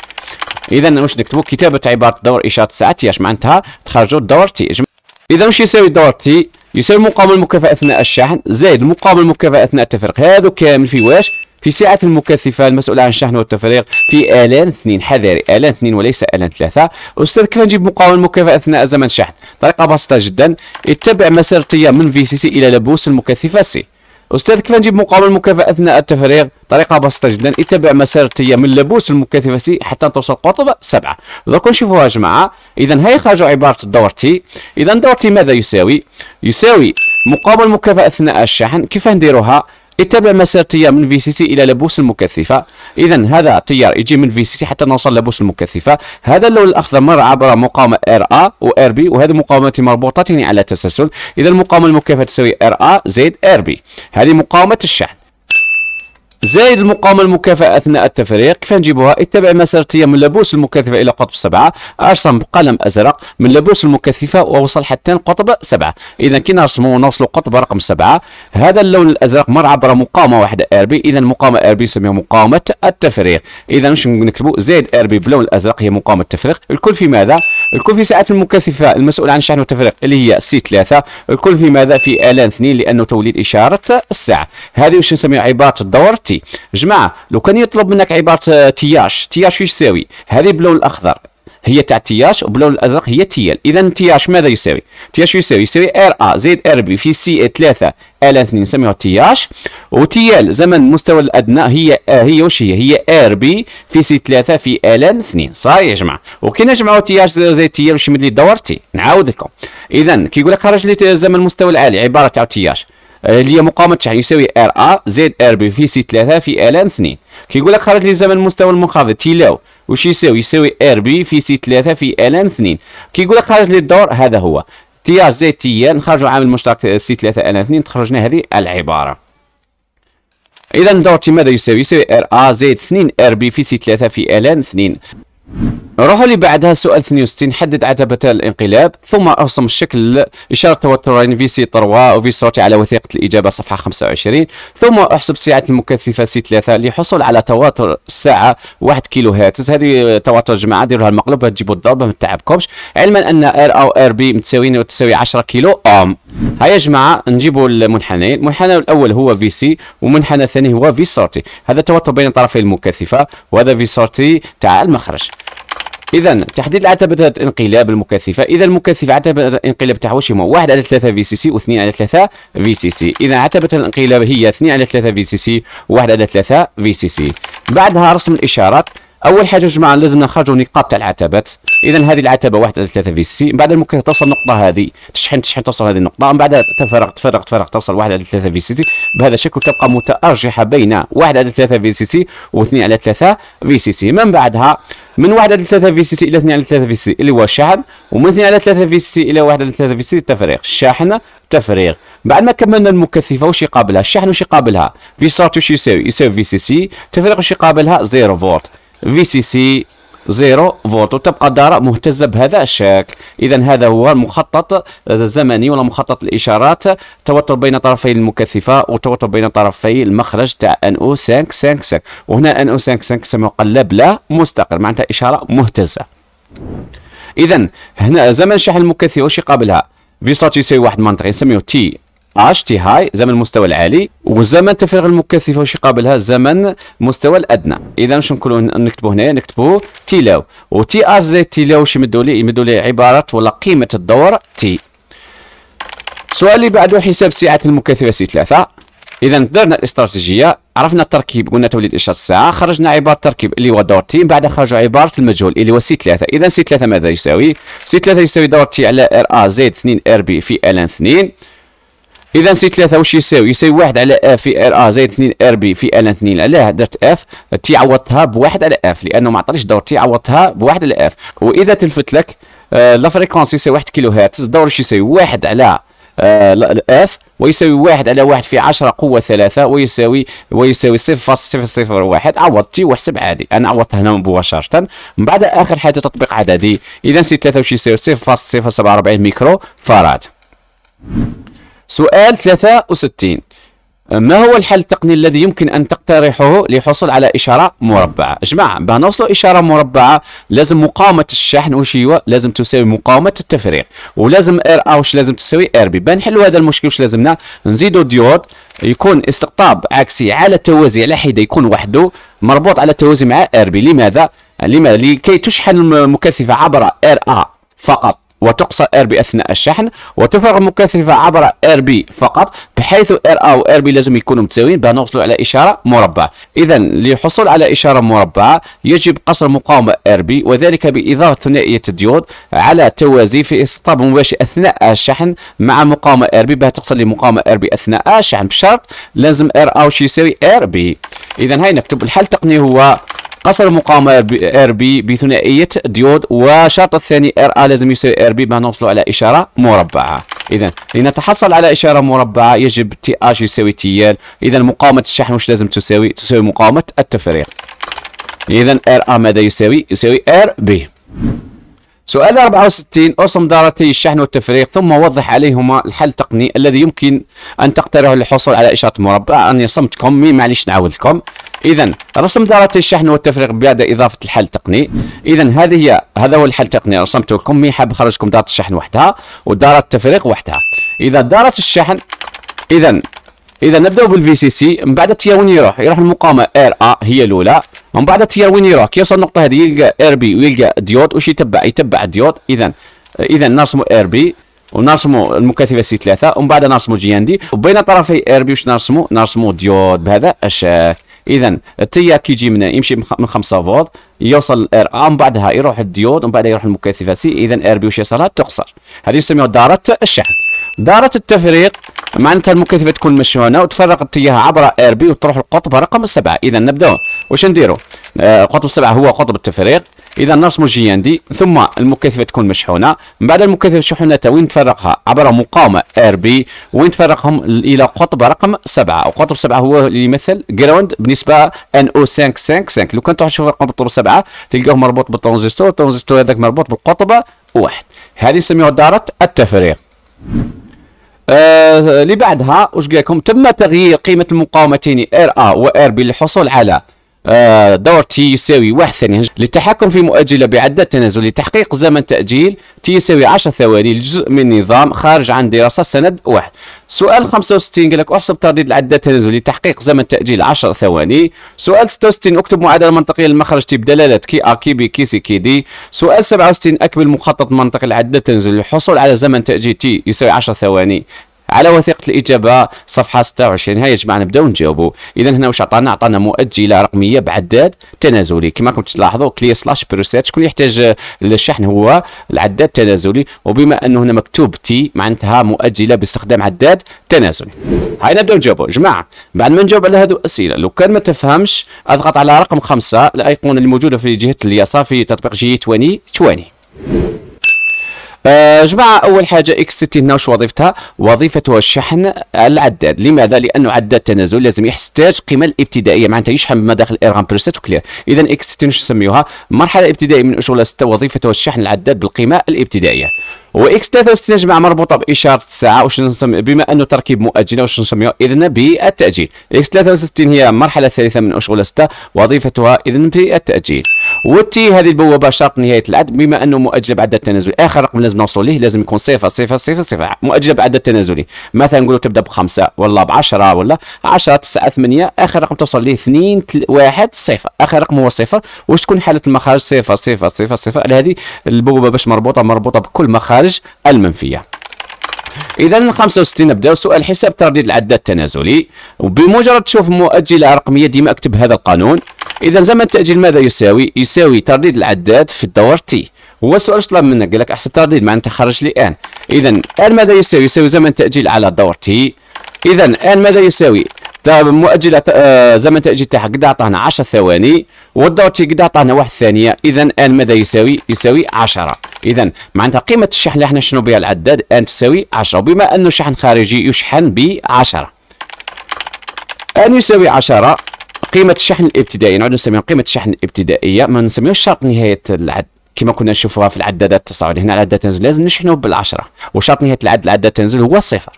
اذا واش نكتبوا كتابه عباره دور اشاره الساعه تي اش معناتها تخرجوا الدور تي اذا واش يساوي الدور تي يساوي مقابل المكافاه اثناء الشحن زائد مقابل المكافاه اثناء التفريق هذا كامل في واش في ساعة المكثفة المسؤولة عن الشحن والتفريغ في آلان اثنين حذاري آلان اثنين وليس آلان ثلاثة أستاذ كيف نجيب مقاومة المكافأة أثناء زمن الشحن طريقة بسيطة جدا اتبع مسار التيار من في سي سي إلى لبوس المكثفة سي أستاذ كيف نجيب مقاومة المكافأة أثناء التفريغ طريقه بسيطه جدا اتبع مسار التيه من لابوس المكثفه سي حتى توصل قطب سبعه دوك نشوفوها يا جماعه اذا هاي خرجوا عباره الدور تي اذا دور تي ماذا يساوي يساوي مقابل مكافاه اثناء الشحن كيف نديروها اتبع مسار التيار من في سي سي الى لابوس المكثفه اذا هذا التيار يجي من في سي سي حتى نوصل لابوس المكثفه هذا اللون الاخضر مر عبر مقاومه ار ا و ار بي وهذه مقاومتين مربوطتين يعني على التسلسل اذا المقاومه المكافاه تساوي ار ا زائد ار بي هذه مقاومه الشحن زائد المقاومه المكافئه اثناء التفريغ كيف نجيبوها اتبع مسارتيه من لبوس المكثفه الى قطب سبعه ارسم بقلم ازرق من لبوس المكثفه ووصل حتى قطب سبعه اذا كي نرسموا ونوصلوا قطب رقم سبعه هذا اللون الازرق مر عبر مقاومه واحده ار بي اذا المقاومه ار بي نسميها مقاومه التفريغ اذا واش نكتبوا زائد ار بي باللون الازرق هي مقاومه التفريغ الكل في ماذا الكل في ساعه المكثفه المسؤول عن شحن والتفريغ اللي هي سي 3 الكل في ماذا في الان 2 لانه توليد اشاره الساعه هذه واش نسميها عباره الدور تي جماعه لو كان يطلب منك عباره آه، تياش تياش ايش يساوي هذه باللون الاخضر هي تاع تياش وباللون الازرق هي تيال اذا تياش ماذا يساوي تياش يساوي يساوي ار ا زائد ار بي في سي 3 إيه ال 2 نسميها تياش وتيال زمن مستوى الادنى هي آه هي واش هي هي ار بي في سي 3 في ال 2 صاي يا جماعه وكي نجمعوا تياش زائد تيال واش يمد لي دورتي نعاود لكم اذا كي يقول لك خرج لي زمن المستوى العالي عباره تاع تياش اللي هي مقاومه الشحن يساوي ار ا زد ار بي في سي 3 في ان 2 كيقول لك خرج لي زمن المستوى المنخفض تيلاو واش يساوي يساوي ار بي في سي 3 في ان 2 كيقول لك خرج لي الدور هذا هو تي زد تي خرجوا عامل مشترك سي 3 ان 2 تخرجنا هذه العباره اذا تي ماذا يساوي يساوي ار ا زد 2 ار بي في سي 3 في ان 2 نروحوا اللي بعدها سؤال 62 حدد عتبة الانقلاب ثم ارسم الشكل إشارة توترين في سي 3 وفي سي على وثيقة الإجابة صفحة 25 ثم احسب سعة المكثفة سي 3 لحصول على تواتر الساعة 1 كيلو هاتز هذه تواتر جماعة ديروها المقلوب تجيبوا الضربة ما تتعبكمش علما أن ار او ار بي متساويين وتساوي 10 كيلو أوم هيا يا جماعه نجيبوا المنحنيين المنحنى الاول هو في سي ومنحنى الثاني هو في سورتي هذا توتر بين طرفي المكثفه وهذا في سورتي تاع المخرج اذا تحديد عتبه انقلاب المكثفه اذا المكثفه عتبه الانقلاب تاعها واش هما 1 على 3 في سي سي و2 على 3 في سي سي اذا عتبه الانقلاب هي 2 على 3 في سي سي و1 على 3 في سي سي بعدها رسم الاشارات اول حاجه يا جماعه لازم نخرجوا نقاط تاع العتبات اذا هذه العتبه 1 على 3 في سي من بعد ممكن توصل النقطه هذه تشحن تشحن توصل هذه النقطه من بعد تفرغ تفرغ تفرغ توصل 1 على 3 في سي بهذا الشكل تبقى متارجحه بين 1 على 3 في سي و2 على 3 في سي سي من بعدها من 1 على 3 في سي سي الى 2 على 3 في سي اللي هو الشحن ومن 2 على 3 في سي الى 1 على 3 في سي التفريغ الشاحنه تفريغ بعد ما كملنا المكثفه وش يقابلها الشحن وش يقابلها في سارت وش يساوي يساوي في سي سي تفريغ وش يقابلها 0 فولت في سي سي زيرو فولت وتبقى الدارة مهتزة بهذا الشكل إذا هذا هو المخطط الزمني ولا مخطط الإشارات توتر بين طرفي المكثفة وتوتر بين طرفي المخرج تاع ان او 555 وهنا ان او 555 مقلب لا مستقر معناتها إشارة مهتزة إذا هنا زمن شحن المكثفة واش يقابلها في يساوي واحد منطقي نسميه تي اش تي هاي زمن المستوى العالي والزمن تفريغ المكثفه واش يقابلها الزمن المستوى الادنى اذا واش نقولوا نكتبوا هنايا نكتبوا تيلاو وتي ار زي تيلاو واش يمدوا لي يمدوا لي عباره ولا قيمه الدور تي السؤال اللي بعده حساب سعه المكثفه سي 3 اذا درنا الاستراتيجيه عرفنا التركيب قلنا توليد اشاره الساعه خرجنا عباره التركيب اللي هو دور تي بعد خرجوا عباره المجهول اللي هو سي 3 اذا سي 3 ماذا يساوي سي 3 يساوي دور تي على ار ا زد 2 ار بي في ال 2 اذا سي ثلاثة واش يساوي يساوي واحد على اف في ار ا زائد اثنين ار بي في ال اثنين علاه درت اف تي عوضتها بواحد على اف لانه ما عطانيش دور تي عوضتها بواحد على اف واذا تلفت لك آه، لا فريكونس يساوي واحد كيلو هرتز الدور واش يساوي واحد على الاف آه، ويساوي واحد على واحد في عشرة قوة ثلاثة ويساوي ويساوي صفر فاصل صفر صفر واحد عوضتي واحسب عادي أنا عوضتها هنا مباشرة من بعد آخر حاجة تطبيق عددي إذا سي ثلاثة واش يساوي صفر فاصل صفر سبعة وأربعين ميكرو فاراد سؤال 63 ما هو الحل التقني الذي يمكن أن تقترحه لحصول على إشارة مربعة؟ جماعة باه نوصلوا إشارة مربعة لازم مقاومة الشحن واش هو؟ لازم تساوي مقاومة التفريغ ولازم ار ا واش لازم تساوي ار بي باه نحلوا هذا المشكل واش لازمنا؟ نزيدوا ديود يكون استقطاب عكسي على التوازي على حدة يكون وحده مربوط على التوازي مع ار بي لماذا؟ لماذا؟ لكي تشحن المكثفة عبر ار ا فقط وتقصى ار بي اثناء الشحن وتفرغ المكثفه عبر ار بي فقط بحيث ار ا وار بي لازم يكونوا متساويين باه نوصلوا على اشاره مربعه اذا للحصول على اشاره مربعه يجب قصر مقاومه ار بي وذلك باضافه ثنائيه الديود على توازي في استطاب مباشر اثناء الشحن مع مقاومه ار بي باه تقصر لمقاومه ار بي اثناء الشحن بشرط لازم ار ا وش يساوي ار بي اذا هاي نكتب الحل التقني هو قصر مقاومه ار بي بثنائيه ديود وشرط الثاني ار ا لازم يساوي ار بي باه نوصلوا على اشاره مربعه اذا لنتحصل على اشاره مربعه يجب تي اش يساوي تي ال اذا مقاومه الشحن واش لازم تساوي تساوي مقاومه التفريغ اذا ار ا ماذا يساوي يساوي ار بي سؤال 64 ارسم دارتي الشحن والتفريغ ثم وضح عليهما الحل التقني الذي يمكن ان تقترحه للحصول على اشاره مربعة اني صمتكم معليش نعاود لكم اذا رسم دارة الشحن والتفريغ بعد اضافه الحل التقني اذا هذه هي هذا هو الحل التقني رسمته لكم مي حاب خرجكم دارة الشحن وحدها ودارة التفريغ وحدها اذا دارة الشحن اذا اذا نبداو بالفي سي سي من بعد التيار وين يروح يروح المقاومه ار ا هي الاولى من بعد التيار وين يروح كيوصل يوصل النقطه هذه يلقى ار بي ويلقى ديود واش يتبع يتبع الديود اذا اذا نرسموا ار بي ونرسموا المكثفه سي 3 ومن بعد نرسموا جي ان دي وبين طرفي ار بي واش نرسموا نرسموا ديود بهذا الشكل اذا التيار كيجي من يمشي من 5 فولت يوصل للار ا من بعدها يروح الديود ومن بعدها يروح المكثفه سي اذا ار بي واش يصلها تقصر هذه يسميها دارة الشحن دارة التفريق معناتها المكثفة تكون مشي هنا وتفرق اتجاهها عبر اير بي وتروح القطب رقم سبعة إذا نبداو واش نديرو آه قطب سبعة هو قطب التفريق إذا نرسمو جي ان دي ثم المكثفة تكون مشحونة من بعد المكثفة الشحنة وين تفرقها عبر مقاومة ار بي وين تفرقهم إلى قطب رقم سبعة وقطب سبعة هو اللي يمثل جراوند بالنسبة ان او 555 لو كان تروح تشوف رقم قطب سبعة تلقاه مربوط بالترانزستور الترانزستور هذاك مربوط بالقطب واحد هذه نسميوها دارة التفريق آه بعدها واش قال لكم تم تغيير قيمه المقاومتين ار ا و ار بي للحصول على آه، دور تي يساوي واحد ثانية للتحكم في مؤجلة بعدة تنازل لتحقيق زمن تأجيل تي يساوي 10 ثواني لجزء من نظام خارج عن دراسة سند واحد سؤال 65 قال لك احسب ترديد العدة التنازل لتحقيق زمن تأجيل 10 ثواني سؤال 66 اكتب معادلة منطقية للمخرج تي بدلالة كي ا كي بي كي سي كي دي سؤال 67 اكمل مخطط منطقي العدة التنازل للحصول على زمن تأجيل تي يساوي 10 ثواني على وثيقه الاجابه صفحه 26 هيا يا جماعه نبداو نجاوبوا اذا هنا واش عطانا عطانا مؤجله رقميه بعداد تنازلي كما راكم تلاحظوا كلي سلاش بروسيت شكون يحتاج للشحن هو العداد التنازلي وبما انه هنا مكتوب تي معناتها مؤجله باستخدام عداد تنازلي هاي نبداو نجاوبوا جماعه بعد ما نجاوب على هذو الاسئله لو كان ما تفهمش اضغط على رقم خمسة الايقونه الموجوده في جهه اليسار في تطبيق جي 20 20 آه جماعة أول حاجة اكس 60 وش وظيفتها؟ وظيفتها الشحن العداد، لماذا؟ لأنه عداد تنازل لازم يحتاج قيمة الابتدائية معناتها يشحن داخل الإرغام بريست وكلير، إذا اكس 60 واش نسميوها؟ مرحلة ابتدائية من أشغال ستة وظيفتها الشحن العداد بالقيمة الابتدائية. واكس 63 جماعه مربوطه باشاره الساعه واش نسمي بما انه تركيب مؤجله واش نسميها إذن بالتاجيل اكس 63 هي المرحله الثالثه من اشغال 6 وظيفتها إذن بالتاجيل والتي هذه البوابه شرط نهايه العد بما انه مؤجله بعد التنازل اخر رقم لازم نوصلوا ليه لازم يكون صفر صفر صفر صفر مؤجله بعد التنازلي مثلا نقولوا تبدا بخمسه ولا ب 10 ولا 10 9 8 اخر رقم توصل ليه 2 1 0 اخر رقم هو صفر واش تكون حاله المخارج صفر صفر صفر صفر هذه البوابه باش مربوطه مربوطه بكل مخارج الخارج المنفيه اذا 65 نبداو سؤال حساب ترديد العداد التنازلي وبمجرد تشوف مؤجله رقميه ديما اكتب هذا القانون اذا زمن التاجيل ماذا يساوي يساوي ترديد العداد في الدور تي هو سؤال طلب منك قال لك احسب ترديد معناتها خرج لي ان اذا ان ماذا يساوي يساوي زمن التاجيل على الدور تي اذا ان ماذا يساوي مؤجله آه، زمن تاجيل تاعها قد عطانا 10 ثواني والدورتي قد عطانا واحد ثانيه اذا الان ماذا يساوي يساوي 10 اذا معناتها قيمه الشحن اللي احنا شنو بها العداد الان تساوي 10 وبما انه شحن خارجي يشحن ب 10 ان يساوي 10 قيمة الشحن الابتدائي نعود نسميها قيمة الشحن الابتدائية ما نسميوش شرط نهاية العد كما كنا نشوفوها في العدادات التصاعدية هنا العداد تنزل لازم نشحنوه بالعشرة وشرط نهاية العد العداد تنزل هو صفر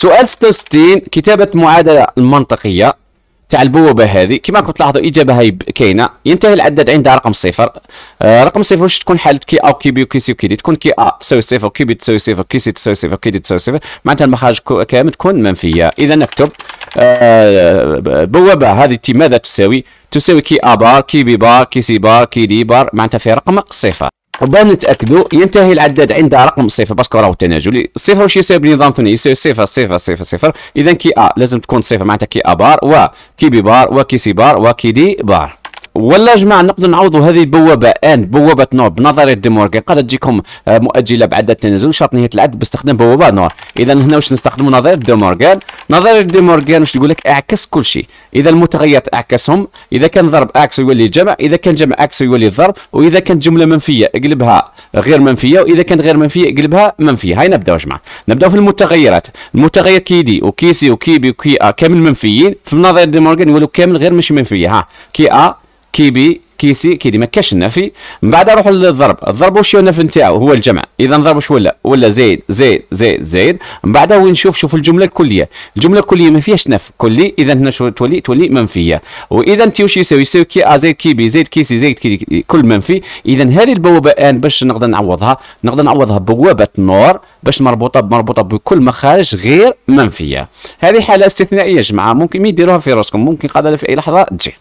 سؤال 66 كتابة معادلة المنطقية تاع البوابه هذه كما كنت تلاحظوا الاجابه هاي كاينه ينتهي العداد عندها رقم صفر آه رقم صفر واش تكون حاله كي او كي بي وكي سي وكي دي تكون كي ا تساوي صفر كي بي تساوي صفر كي سي تساوي صفر كي دي تساوي صفر معناتها المخارج كامل تكون منفيه اذا نكتب آه بوابه هذه ماذا تساوي تساوي كي ا بار كي بي بار كي سي بار كي دي بار معناتها في رقم صفر قبل نتاكدوا ينتهي العداد عند رقم صفر باسكو راهو تناجلي صفر واش يساوي بنظام ثاني يساوي صفر صفر صفر صفر اذا كي ا لازم تكون صفر معناتها كي ا بار وكي بي بار وكي سي بار وكي دي بار ولا جماعة نقدر نعوضوا هذه البوابة آن بوابة نور بنظرية ديمورغي قد تجيكم آه، مؤجلة بعد التنازل شرط نهاية العد باستخدام بوابة نور إذا هنا واش نستخدموا نظرية ديمورغان نظرية ديمورغان واش تقول لك اعكس كل شيء إذا المتغيرات اعكسهم إذا كان ضرب أكس يولي جمع إذا كان جمع أكس يولي ضرب وإذا كانت جملة منفية اقلبها غير منفية وإذا كانت غير منفية اقلبها منفية هاي نبداو يا جماعة نبداو في المتغيرات المتغير كي دي وكي سي وكي بي وكي ا كامل منفيين في النظرية ديمورغان يولوا كامل غير مش منفية ها كي ا كيبي كيسي كيدي ما كاش النفي من بعد نروح للضرب الضرب واش هو النفي نتاعو هو الجمع اذا الضرب واش ولا ولا زيد زيد زيد زيد من بعد وين نشوف شوف الجمله الكليه الجمله الكليه ما فيهاش نف كلي اذا هنا تولي تولي منفيه واذا انت واش يساوي يساوي كي ا آه، زيد كي بي زائد كيسي زيد كي كل منفي اذا هذه البوابه الان باش نقدر نعوضها نقدر نعوضها بوابه نور باش مربوطه مربوطه بكل مخارج غير منفيه هذه حاله استثنائيه يا جماعه ممكن ما يديروها في راسكم ممكن قدر في اي لحظه تجي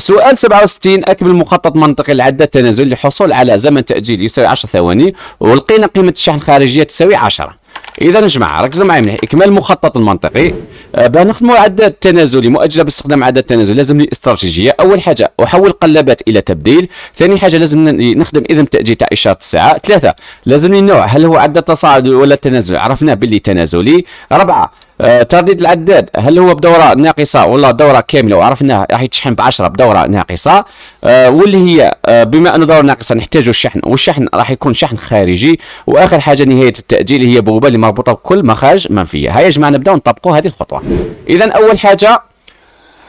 سؤال 67 أكمل مخطط منطقي لعدة التنازل للحصول على زمن تأجيل يساوي 10 ثواني ولقينا قيمة الشحن الخارجية تساوي 10 اذا جماعه ركزوا معي مليح اكمال المخطط المنطقي باه نخدموا عدد التنازلي مؤجله باستخدام عدد التنازل لازم لي استراتيجيه اول حاجه احول قلبات الى تبديل ثاني حاجه لازم نخدم اذا تاجيل تاع اشاره الساعه ثلاثه لازم لي النوع هل هو عدد تصاعد ولا تنازل عرفناه باللي تنازلي اربعه آه ترديد العداد هل هو بدوره ناقصه ولا دوره كامله وعرفناه راح يتشحن ب 10 بدوره ناقصه آه واللي هي آه بما انه دوره ناقصه نحتاج الشحن والشحن راح يكون شحن خارجي واخر حاجه نهايه التاجيل هي بوابه اللي مربوطه بكل مخارج منفيه هيا يا جماعه نبداو نطبقوا هذه الخطوه اذا اول حاجه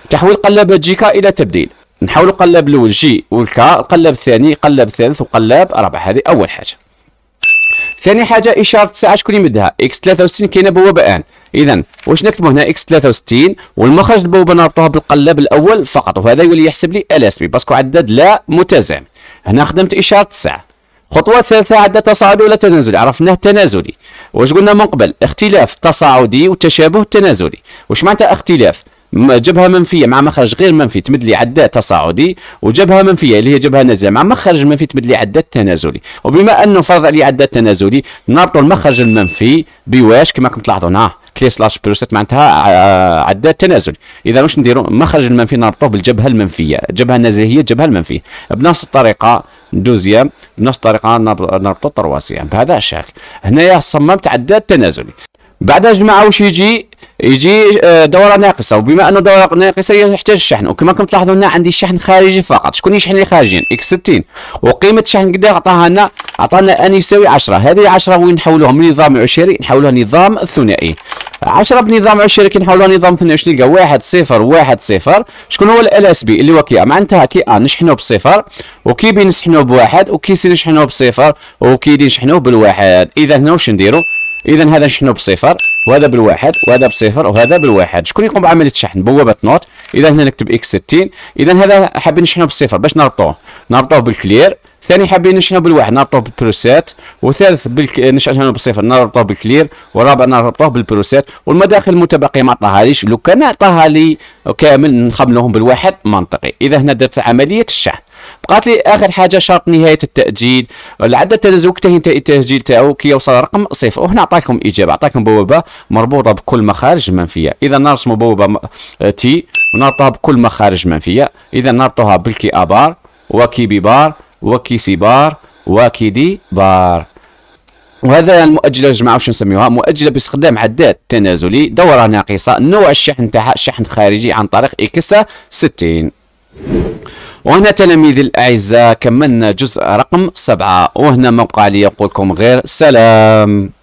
تحويل قلابه جيكا الى تبديل نحاول قلاب الاول جي والكا القلاب الثاني قلاب الثالث وقلاب رابع هذه اول حاجه ثاني حاجه اشاره الساعه شكون يمدها اكس 63 كاينه بوابه آن، اذا واش نكتبوا هنا اكس 63 والمخرج البوابه نربطوها بالقلاب الاول فقط وهذا يولي يحسب لي ال اس بي باسكو عدد لا متزامن هنا خدمت اشاره الساعه خطوة ثالثة عدد تصاعدي ولا تنازلي عرفناه التنازلي واش قلنا من قبل اختلاف تصاعدي وتشابه تنازلي واش معناتها اختلاف جبهه منفيه مع مخرج غير منفي تمد لي عداد تصاعدي وجبهه منفيه اللي هي جبهه نازله مع مخرج منفي تمد لي عداد تنازلي وبما انه فرض علي عداد تنازلي نربطوا المخرج المنفي بواش كما راكم تلاحظون ها كلي سلاش بروست معناتها آه، آه، عداد تنازلي اذا واش نديروا المخرج المنفي نربطوه بالجبهه المنفيه الجبهه النازله هي الجبهه المنفيه بنفس الطريقه دوزيام بنفس الطريقه نربطوا الترواسيام بهذا الشكل هنايا صممت عداد تنازلي بعد يا جماعه واش يجي يجي آه، دوره ناقصه وبما انه دوره ناقصه يحتاج الشحن وكما كنت تلاحظوا هنا عندي الشحن خارجي فقط شكون يشحن لي خارجيا اكس 60 وقيمه الشحن قد عطاها لنا عطانا ان يساوي 10 هذه 10 وين نحولوها من نظام عشري نحولوها نظام ثنائي 10 بنظام عشري كي نحولوها نظام ثنائي واش نلقى؟ 1 0 1 0 شكون هو ال اس بي اللي هو كي معناتها كي ا نشحنوه بصفر وكي بي نشحنوه بواحد وكي سي نشحنوه بصفر وكي دي نشحنوه بالواحد اذا هنا واش نديرو اذا هذا نشحنو بصفر وهذا بالواحد وهذا بصفر وهذا بالواحد شكون يقوم بعمليه الشحن بوابه نوت اذا هنا نكتب اكس 60 اذا هذا حابين نشحنه بصفر باش نربطوه نربطوه بالكلير ثاني حابين نشحنو بالواحد نربطوه بالبروسات وثالث بالك... نشحنو بالصفر نربطوه بالكلير ورابع نربطوه بالبروسات والمداخل المتبقيه ما عطاهاليش لو كان عطاها لي كامل نخملوهم بالواحد منطقي اذا هنا درت عمليه الشحن بقات لي اخر حاجه شرط نهايه التاجيل العدد التنازل كي التسجيل تاعو كي يوصل رقم صفر وهنا عطاكم اجابه عطاكم بوابه مربوطه بكل مخارج منفيه اذا نرسموا بوابه تي ونربطها بكل مخارج منفيه اذا نربطها بالكي ابار وكي بي بار وكيسي بار وكيدي بار وهذا المؤجله جماعة واش نسميوها مؤجله باستخدام عداد تنازلي دوره ناقصه نوع الشحن تاعها شحن خارجي عن طريق اكس 60 وهنا تلاميذي الاعزاء كملنا جزء رقم سبعة وهنا موقع لي يقولكم غير سلام